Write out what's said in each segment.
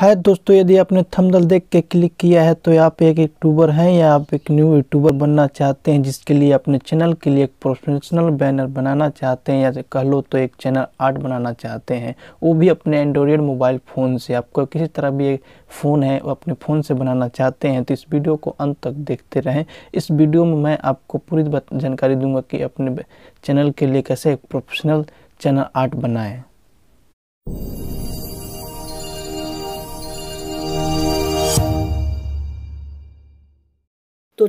है दोस्तों यदि आपने थंबनेल देख के क्लिक किया है तो आप एक यूट्यूबर हैं या आप एक न्यू यूट्यूबर बनना चाहते हैं जिसके लिए अपने चैनल के लिए एक प्रोफेशनल बैनर बनाना चाहते हैं या कह लो तो एक चैनल आर्ट बनाना चाहते हैं वो भी अपने एंड्रॉयड मोबाइल फ़ोन से आपको किसी तरह भी एक फ़ोन है वो अपने फ़ोन से बनाना चाहते हैं तो इस वीडियो को अंत तक देखते रहें इस वीडियो में मैं आपको पूरी जानकारी दूँगा कि अपने चैनल के लिए कैसे एक प्रोफेशनल चैनल आर्ट बनाएँ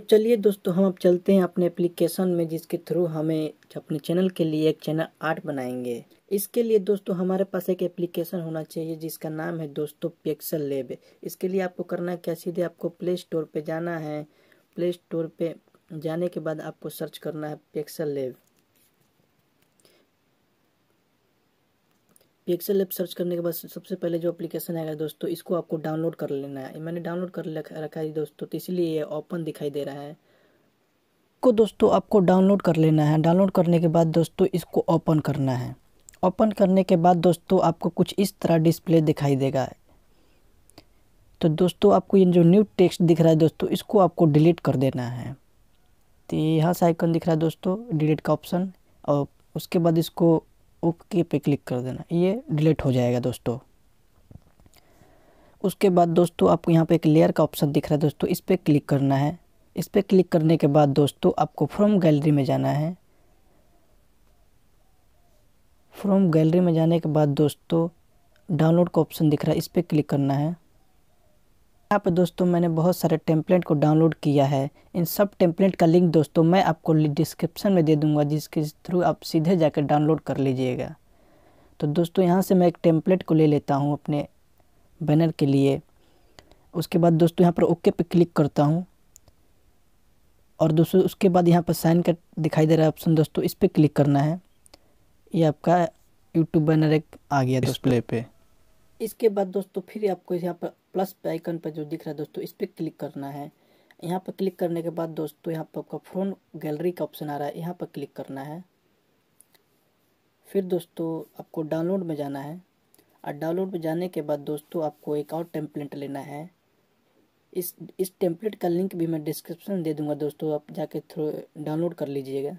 चलिए दोस्तों हम अब चलते हैं अपने एप्लीकेशन में जिसके थ्रू हमें अपने चैनल के लिए एक चैनल आर्ट बनाएंगे इसके लिए दोस्तों हमारे पास एक एप्लीकेशन होना चाहिए जिसका नाम है दोस्तों पिक्सल लेब इसके लिए आपको करना क्या सीधे आपको प्ले स्टोर पर जाना है प्ले स्टोर पर जाने के बाद आपको सर्च करना है pixel lab pixel app search करने के बाद सबसे पहले जो एप्लीकेशन आएगा दोस्तों इसको आपको डाउनलोड कर लेना है मैंने डाउनलोड कर रखा है दोस्तों तो इसलिए ये ओपन दिखाई दे रहा है को दोस्तों आपको डाउनलोड कर लेना है डाउनलोड करने के बाद दोस्तों इसको ओपन करना है ओपन करने के बाद दोस्तों आपको कुछ इस तरह डिस्प्ले दिखाई देगा तो दोस्तों आपको ये जो न्यू टेक्स्ट दिख रहा है दोस्तों इसको आपको डिलीट कर देना है तो यहाँ से आइकन दिख रहा है दोस्तों डिलीट का ऑप्शन और उसके बाद इसको ओके पे क्लिक कर देना ये डिलीट हो जाएगा दोस्तों उसके बाद दोस्तों आपको यहाँ पे एक लेयर का ऑप्शन दिख रहा है दोस्तों इस पर क्लिक करना है इस पर क्लिक करने के बाद दोस्तों आपको फ्रॉम गैलरी में जाना है फ्रॉम गैलरी में जाने के बाद दोस्तों डाउनलोड का ऑप्शन दिख रहा है इस पर क्लिक करना है यहाँ पे दोस्तों मैंने बहुत सारे टेम्पलेट को डाउनलोड किया है इन सब टेम्पलेट का लिंक दोस्तों मैं आपको डिस्क्रिप्शन में दे दूंगा जिसके थ्रू आप सीधे जाकर डाउनलोड कर लीजिएगा तो दोस्तों यहाँ से मैं एक टेम्पलेट को ले लेता हूँ अपने बैनर के लिए उसके बाद दोस्तों यहाँ पर ओके पे क्लिक करता हूँ और दोस्तों उसके बाद यहाँ पर साइन का दिखाई दे रहा है ऑप्शन दोस्तों इस पर क्लिक करना है ये आपका यूट्यूब बैनर एक आ गया डिस्प्ले पे इसके बाद दोस्तों फिर आपको यहाँ पर प्लस पे आइकन पर जो दिख रहा है दोस्तों इस पर क्लिक करना है यहाँ पर क्लिक करने के बाद दोस्तों यहाँ पर आपका फ़ोन गैलरी का ऑप्शन आ रहा है यहाँ पर क्लिक करना है फिर दोस्तों आपको डाउनलोड में जाना है और डाउनलोड में जाने के बाद दोस्तों आपको एक और टेम्पलेट लेना है इस इस टेम्पलेट का लिंक भी मैं डिस्क्रिप्शन दे दूंगा दोस्तों आप जाके थ्रो डाउनलोड कर लीजिएगा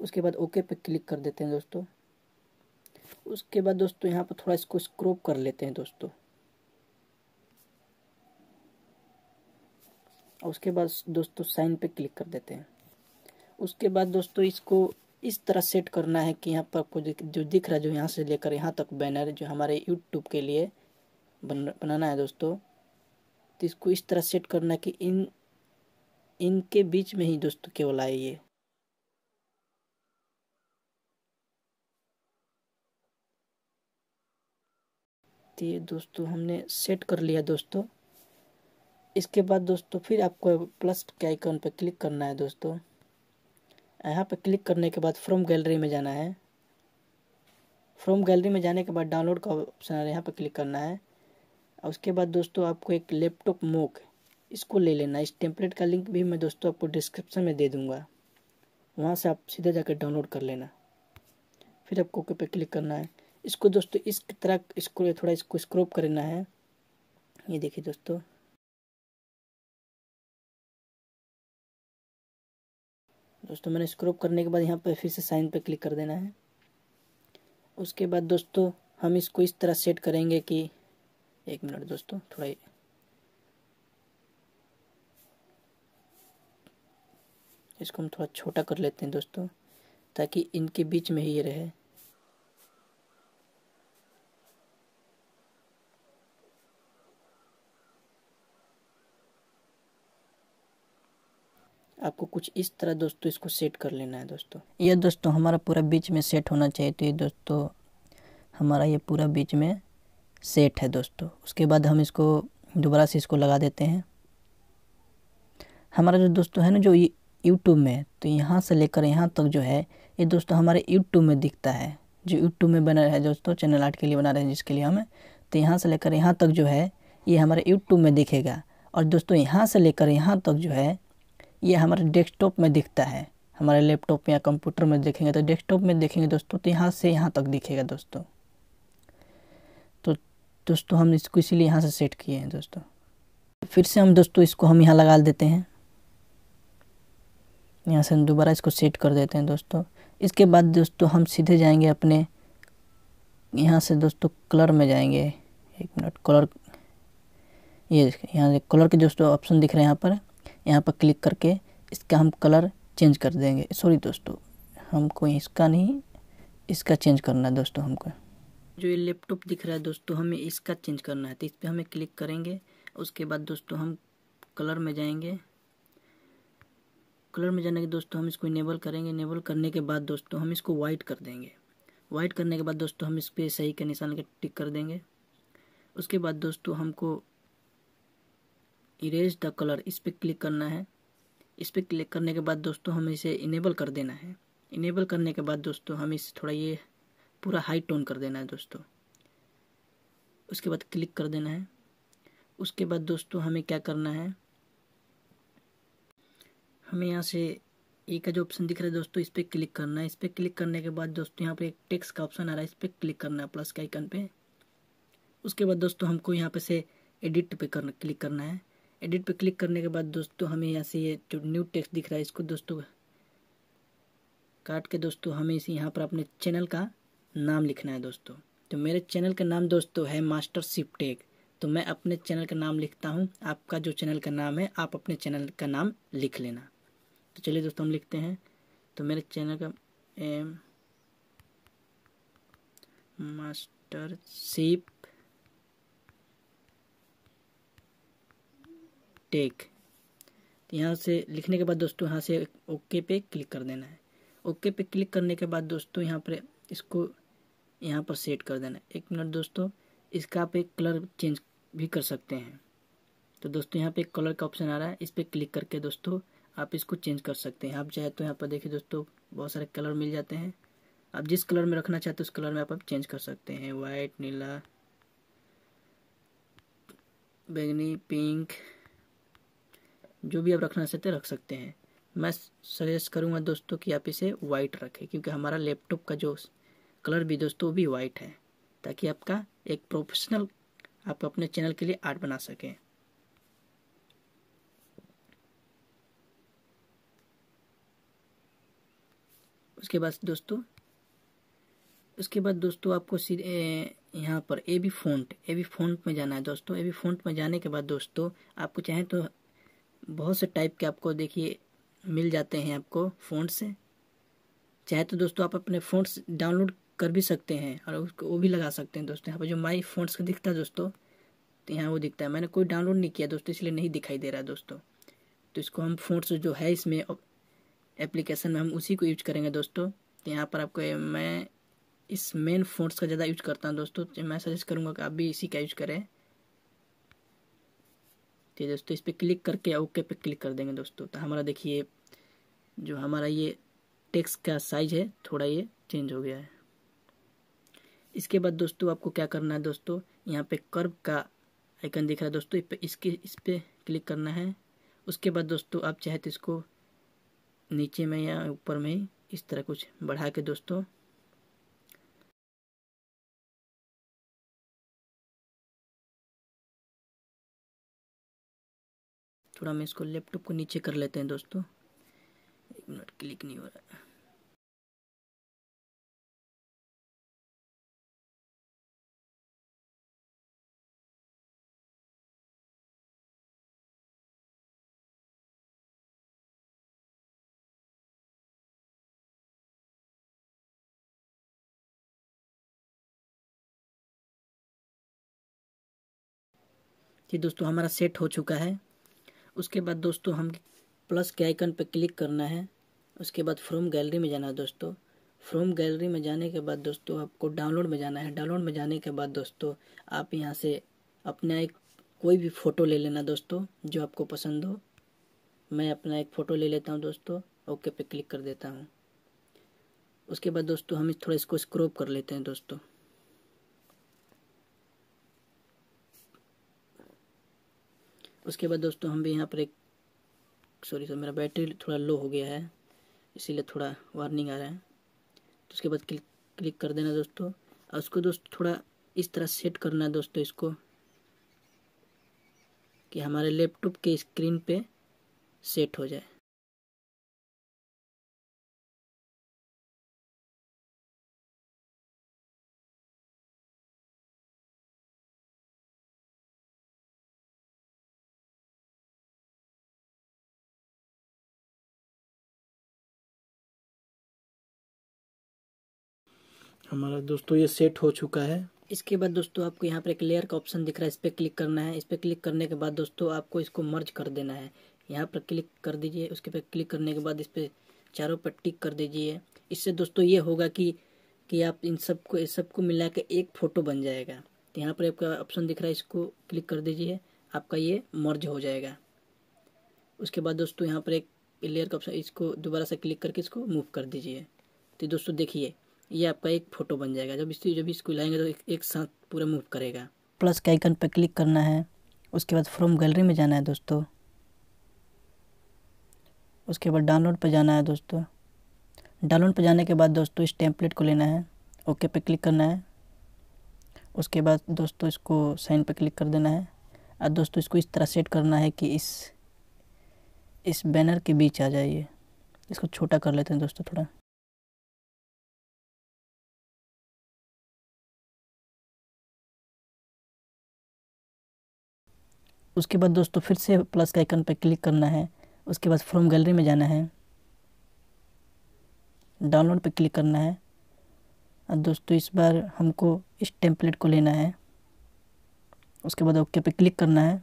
उसके बाद ओके पे क्लिक कर देते हैं दोस्तों उसके बाद दोस्तों यहाँ पर थोड़ा इसको स्क्रोप कर लेते हैं दोस्तों उसके बाद दोस्तों साइन पे क्लिक कर देते हैं उसके बाद दोस्तों इसको इस तरह सेट करना है कि यहाँ पर आपको जो दिख रहा है जो यहाँ से लेकर यहाँ तक बैनर जो हमारे यूट्यूब के लिए बन बनाना है दोस्तों तो इसको इस तरह सेट करना है कि इन इनके बीच में ही दोस्तों केवल आए ये तो ये दोस्तों हमने सेट कर लिया दोस्तों इसके बाद दोस्तों फिर आपको प्लस के आइकॉन पर क्लिक करना है दोस्तों यहाँ पर क्लिक करने के बाद फ्रॉम गैलरी में जाना है फ्रॉम गैलरी में जाने के बाद डाउनलोड का ऑप्शन है यहाँ पर क्लिक करना है और उसके बाद दोस्तों आपको एक लैपटॉप मोक इसको ले लेना इस टेम्पलेट का लिंक भी मैं दोस्तों आपको डिस्क्रिप्शन में दे दूँगा वहाँ से आप सीधा जाकर डाउनलोड कर लेना फिर आपको ओके पे क्लिक करना है इसको दोस्तों इस तरह इसको थोड़ा इसको स्क्रोप करना है ये देखिए दोस्तों दोस्तों मैंने स्क्रोप करने के बाद यहाँ पर फिर से साइन पर क्लिक कर देना है उसके बाद दोस्तों हम इसको इस तरह सेट करेंगे कि एक मिनट दोस्तों थोड़ा ही इसको हम थोड़ा छोटा कर लेते हैं दोस्तों ताकि इनके बीच में ही ये रहे आपको कुछ इस तरह दोस्तों इसको सेट कर लेना है दोस्तों ये दोस्तों हमारा पूरा बीच में सेट होना चाहिए तो ये दोस्तों हमारा ये पूरा बीच में सेट है दोस्तों उसके बाद हम इसको दोबारा से इसको लगा देते हैं हमारा जो दोस्तों है ना जो यूट्यूब में तो यहाँ से लेकर यहाँ तक जो है ये दोस्तों हमारे यूट्यूब में दिखता है जो यूट्यूब में बना है दोस्तों चैनल आर्ट के लिए बना रहे हैं जिसके लिए हमें तो यहाँ से लेकर यहाँ तक जो है ये हमारे यूट्यूब में दिखेगा और दोस्तों यहाँ से लेकर यहाँ तक जो है ये हमारे डेस्कटॉप में दिखता है हमारे लैपटॉप या कंप्यूटर में देखेंगे तो डेस्कटॉप में देखेंगे दोस्तों तो यहाँ से यहाँ तक दिखेगा दोस्तों तो दोस्तों हम इसको इसीलिए यहाँ से सेट किए हैं दोस्तों फिर से हम दोस्तों इसको हम यहाँ लगा देते हैं यहाँ से हम दोबारा इसको सेट कर देते हैं दोस्तों इसके बाद दोस्तों हम सीधे जाएंगे अपने यहाँ से दोस्तों कलर में जाएंगे एक मिनट कलर ये यह, यहाँ कलर के दोस्तों ऑप्शन दिख रहे हैं यहाँ पर यहाँ पर क्लिक करके इसका हम कलर चेंज कर देंगे सॉरी दोस्तों हमको इसका नहीं इसका चेंज करना है दोस्तों हमको जो ये लैपटॉप दिख रहा है दोस्तों हमें इसका चेंज करना है तो इस पर हमें क्लिक करेंगे उसके बाद दोस्तों हम कलर में जाएंगे कलर में जाने के दोस्तों हम इसको इनेबल करेंगे इनेबल करने के बाद दोस्तों हम इसको वाइट कर देंगे वाइट करने के बाद दोस्तों हम इस पर सही के निशान के टिक कर देंगे उसके बाद दोस्तों हमको इरेज द कलर इस पर क्लिक करना है इस पर क्लिक करने के बाद दोस्तों हमें इसे इनेबल कर देना है इनेबल करने के बाद दोस्तों हम इसे थोड़ा ये पूरा हाई टोन कर देना है दोस्तों उसके बाद क्लिक कर देना है उसके बाद दोस्तों हमें क्या करना है हमें यहाँ से एक का जो ऑप्शन दिख रहा है दोस्तों इस पर क्लिक करना है इस पर क्लिक करने के बाद दोस्तों यहाँ पे एक टेक्स्ट का ऑप्शन आ रहा है इस पर क्लिक करना है प्लस के आइकन पे उसके बाद दोस्तों हमको यहाँ पे से एडिट पे करना क्लिक करना है एडिट पर क्लिक करने के बाद दोस्तों हमें यहाँ से ये जो न्यू टेक्स्ट दिख रहा है इसको दोस्तों काट के दोस्तों हमें इसे यहाँ पर अपने चैनल का नाम लिखना है दोस्तों तो मेरे चैनल का नाम दोस्तों है मास्टर शिपटेक तो मैं अपने चैनल का नाम लिखता हूँ आपका जो चैनल का नाम है आप अपने चैनल का नाम लिख लेना तो चलिए दोस्तों हम लिखते हैं तो मेरे चैनल का एम मास्टर सिप टेक तो यहाँ से लिखने के बाद दोस्तों यहाँ से ओके पे क्लिक कर देना है ओके पे क्लिक करने के बाद दोस्तों यहाँ पर इसको यहाँ पर सेट कर देना है एक मिनट दोस्तों इसका आप एक कलर चेंज भी कर सकते हैं तो दोस्तों यहाँ पे कलर का ऑप्शन आ रहा है इस पर क्लिक करके दोस्तों आप इसको चेंज कर सकते हैं आप चाहे तो यहाँ पर देखिए दोस्तों बहुत सारे कलर मिल जाते हैं आप जिस कलर में रखना चाहते हो उस कलर में आप, आप चेंज कर सकते हैं वाइट नीला बैगनी पिंक जो भी आप रखना चाहते रख सकते हैं मैं सजेस्ट करूंगा दोस्तों कि आप इसे वाइट रखें क्योंकि हमारा लैपटॉप का जो कलर भी दोस्तों भी वाइट है ताकि आपका एक प्रोफेशनल आप अपने चैनल के लिए आर्ट बना सकें उसके बाद दोस्तों उसके बाद दोस्तों आपको सीधे यहाँ पर A B phone A B phone में जाना है दोस्तों ए बी फोन में जाने के बाद दोस्तों आपको चाहें तो बहुत से टाइप के आपको देखिए मिल जाते हैं आपको फ़ोन से चाहे तो दोस्तों आप अपने फ़ोन डाउनलोड कर भी सकते हैं और उसको वो भी लगा सकते हैं दोस्तों यहाँ पर जो माई फ़ोनस का दिखता है दोस्तों तो यहाँ वो दिखता है मैंने कोई डाउनलोड नहीं किया दोस्तों इसलिए नहीं दिखाई दे रहा है दोस्तों तो इसको हम फ़ोन्स जो है इसमें एप्लीकेशन में हम उसी को यूज करेंगे दोस्तों तो यहाँ पर आपको मैं इस मेन फोन का ज़्यादा यूज करता हूँ दोस्तों तो मैं सजेस्ट करूँगा कि आप भी इसी का यूज करें ठीक है दोस्तों इस पर क्लिक करके ओके पे क्लिक कर देंगे दोस्तों तो हमारा देखिए जो हमारा ये टेक्स का साइज है थोड़ा ये चेंज हो गया है इसके बाद दोस्तों आपको क्या करना है दोस्तों यहाँ पे कर्व का आइकन दिख रहा है दोस्तों इसके इस पर क्लिक करना है उसके बाद दोस्तों आप चाहे तो इसको नीचे में या ऊपर में इस तरह कुछ बढ़ा के दोस्तों थोड़ा मैं इसको लैपटॉप को नीचे कर लेते हैं दोस्तों एक मिनट क्लिक नहीं हो रहा है जी दोस्तों हमारा सेट हो चुका है उसके बाद दोस्तों हम प्लस के आइकन पर क्लिक करना है उसके बाद फ्रॉम गैलरी में जाना है दोस्तों फ्रॉम गैलरी में जाने के बाद दोस्तों आपको डाउनलोड में जाना है डाउनलोड में जाने के बाद दोस्तों आप यहाँ से अपना एक कोई भी फ़ोटो ले लेना दोस्तों जो आपको पसंद हो मैं अपना एक फ़ोटो ले लेता हूँ दोस्तों ओके पे क्लिक कर देता हूँ उसके बाद दोस्तों हम थोड़ा इसको स्क्रोप कर लेते हैं दोस्तों उसके बाद दोस्तों हम भी यहाँ पर एक सॉरी सर मेरा बैटरी थोड़ा लो हो गया है इसीलिए थोड़ा वार्निंग आ रहा है तो उसके बाद क्लिक क्लिक कर देना दोस्तों और उसको दोस्त थोड़ा इस तरह सेट करना है दोस्तों इसको कि हमारे लैपटॉप के स्क्रीन पे सेट हो जाए हमारा दोस्तों ये सेट हो चुका है इसके बाद दोस्तों आपको यहाँ पर एक लेयर का ऑप्शन दिख रहा है इस पर क्लिक करना है इस पर क्लिक करने के बाद दोस्तों आपको इसको मर्ज कर देना है यहाँ पर क्लिक कर दीजिए उसके पर क्लिक करने के बाद इस पर चारों पर टिक कर दीजिए इससे दोस्तों ये होगा कि कि आप इन सबको सबको मिला के एक फ़ोटो बन जाएगा तो यहाँ पर आपका ऑप्शन दिख रहा है इसको क्लिक कर दीजिए आपका ये मर्ज हो जाएगा उसके बाद दोस्तों यहाँ पर एक लेयर का ऑप्शन इसको दोबारा से क्लिक करके इसको मूव कर दीजिए तो दोस्तों देखिए ये आपका एक फ़ोटो बन जाएगा जब इसको जब इसको लाएंगे तो एक, एक साथ पूरा मूव करेगा प्लस के आइकन पर क्लिक करना है उसके बाद फ्रॉम गैलरी में जाना है दोस्तों उसके बाद डाउनलोड पर जाना है दोस्तों डाउनलोड पर जाने के बाद दोस्तों इस टेम्पलेट को लेना है ओके पे क्लिक करना है उसके बाद दोस्तों इसको साइन पर क्लिक कर देना है और दोस्तों इसको इस तरह सेट करना है कि इस इस बैनर के बीच आ जाइए इसको छोटा कर लेते हैं दोस्तों थोड़ा उसके बाद दोस्तों फिर से प्लस के आइकन पर क्लिक करना है उसके बाद फ्रॉम गैलरी में जाना है डाउनलोड पर क्लिक करना है और दोस्तों इस बार हमको इस टेम्पलेट को लेना है उसके बाद ओके पे क्लिक करना है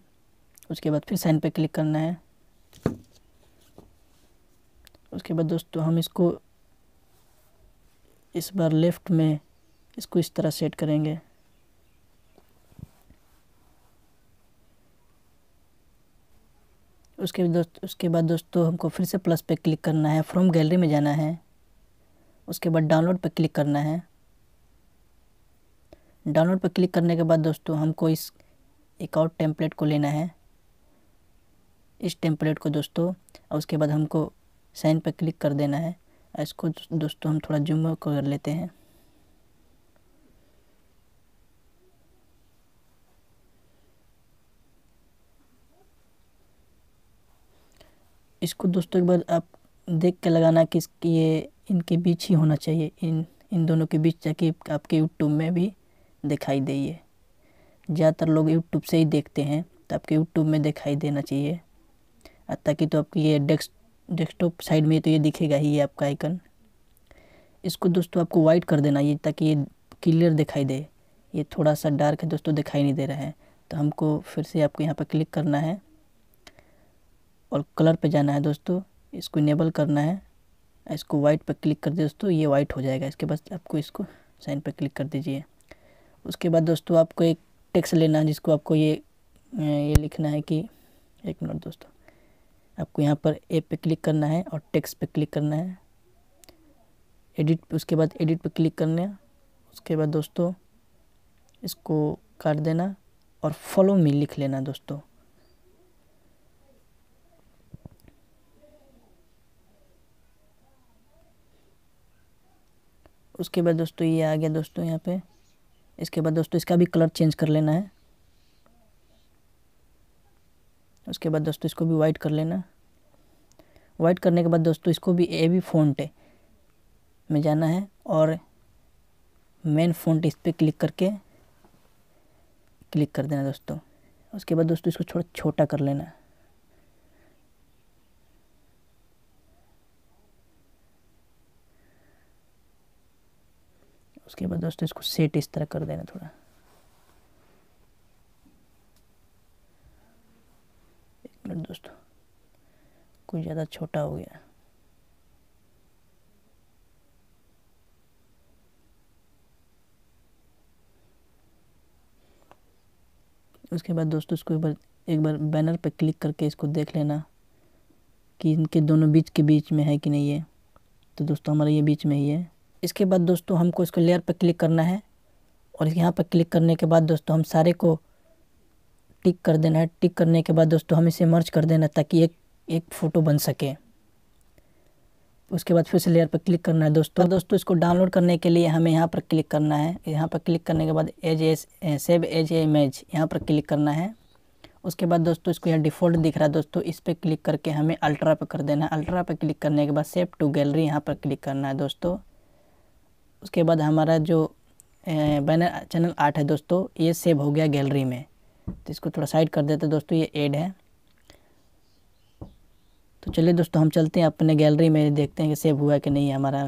उसके बाद फिर साइन पे क्लिक करना है उसके बाद दोस्तों हम इसको इस बार लेफ़्ट में इसको इस तरह सेट करेंगे उसके दोस्त उसके बाद दोस्तों हमको फिर से प्लस पे क्लिक करना है फ्रॉम गैलरी में जाना है उसके बाद डाउनलोड पर क्लिक करना है डाउनलोड पर क्लिक करने के बाद दोस्तों हमको इस एक और टेम्पलेट को लेना है इस टेम्पलेट को दोस्तों और उसके बाद हमको साइन पर क्लिक कर देना है इसको दोस्तों हम थोड़ा जूम कर लेते हैं इसको दोस्तों एक बार आप देख के लगाना कि ये इनके बीच ही होना चाहिए इन इन दोनों के बीच ताकि आपके यूट्यूब में भी दिखाई दे ये ज़्यादातर लोग यूट्यूब से ही देखते हैं तो आपके यूट्यूब में दिखाई देना चाहिए ताकि तो आपकी ये डेस्क डेस्कटॉप साइड में तो ये दिखेगा ही ये आपका आइकन इसको दोस्तों आपको वाइट कर देना ये ताकि ये क्लियर दिखाई दे ये थोड़ा सा डार्क है दोस्तों दिखाई नहीं दे रहा है तो हमको फिर से आपको यहाँ पर क्लिक करना है और कलर पे जाना है दोस्तों इसको इनेबल करना है इसको वाइट पर क्लिक कर दीजिए दोस्तों ये वाइट हो जाएगा इसके बाद आपको इसको साइन पर क्लिक कर दीजिए उसके बाद दोस्तों आपको एक टेक्स्ट लेना है जिसको आपको ये ये लिखना है कि एक मिनट दोस्तों आपको यहाँ पर ए पे क्लिक करना है और टेक्स्ट पे क्लिक करना है एडिट उसके बाद एडिट पे क्लिक करना है उसके बाद दोस्तों इसको काट देना और फॉलो मी लिख लेना दोस्तों उसके बाद दोस्तों ये आ गया दोस्तों यहाँ पे इसके बाद दोस्तों इसका भी कलर चेंज कर लेना है उसके बाद दोस्तों इसको भी वाइट कर लेना वाइट करने के बाद दोस्तों इसको भी ए भी फोनट में जाना है और मेन फोनट इस पर क्लिक करके क्लिक कर देना दोस्तों उसके बाद दोस्तों इसको थोड़ा छोटा कर लेना है उसके बाद दोस्तों इसको सेट इस तरह कर देना थोड़ा एक मिनट दोस्तों कुछ ज़्यादा छोटा हो गया उसके बाद दोस्तों इसको एक बार एक बार बैनर पर क्लिक करके इसको देख लेना कि इनके दोनों बीच के बीच में है कि नहीं है तो दोस्तों हमारा ये बीच में ही है इसके बाद दोस्तों हमको इसको लेयर पर क्लिक करना है और यहाँ पर क्लिक करने के बाद दोस्तों हम सारे को टिक कर देना है टिक करने के बाद दोस्तों हम इसे मर्ज कर देना ताकि एक एक फ़ोटो बन सके उसके बाद फिर से लेयर पर क्लिक करना है दोस्तों दोस्तों इसको डाउनलोड करने के लिए हमें यहाँ पर क्लिक करना है यहाँ पर क्लिक करने के बाद as S save as a image यहाँ पर क्लिक करना है उसके बाद दोस्तों इसको यहाँ डिफ़ॉल्ट दिख रहा है दोस्तों इस पर क्लिक करके हमें अल्ट्रा पर कर देना है अल्ट्रा पर क्लिक करने के बाद सेव टू गैलरी यहाँ पर क्लिक करना है दोस्तों उसके बाद हमारा जो बैनर चैनल आठ है दोस्तों ये सेव हो गया गैलरी में तो इसको थोड़ा साइड कर देते दोस्तों ये एड है तो चलिए दोस्तों हम चलते हैं अपने गैलरी में देखते हैं कि सेव हुआ कि नहीं हमारा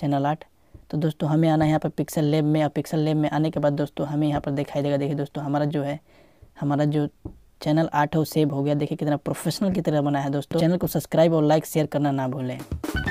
चैनल आठ तो दोस्तों हमें आना है यहाँ पर पिक्सल लेब में और पिक्सल लेब में आने के बाद दोस्तों हमें यहाँ पर दिखाई देगा देखिए दोस्तों हमारा जो है हमारा जो चैनल आठ है वो सेव हो गया देखिए कितना प्रोफेशनल की तरह बना है दोस्तों चैनल को सब्सक्राइब और लाइक शेयर करना ना भूलें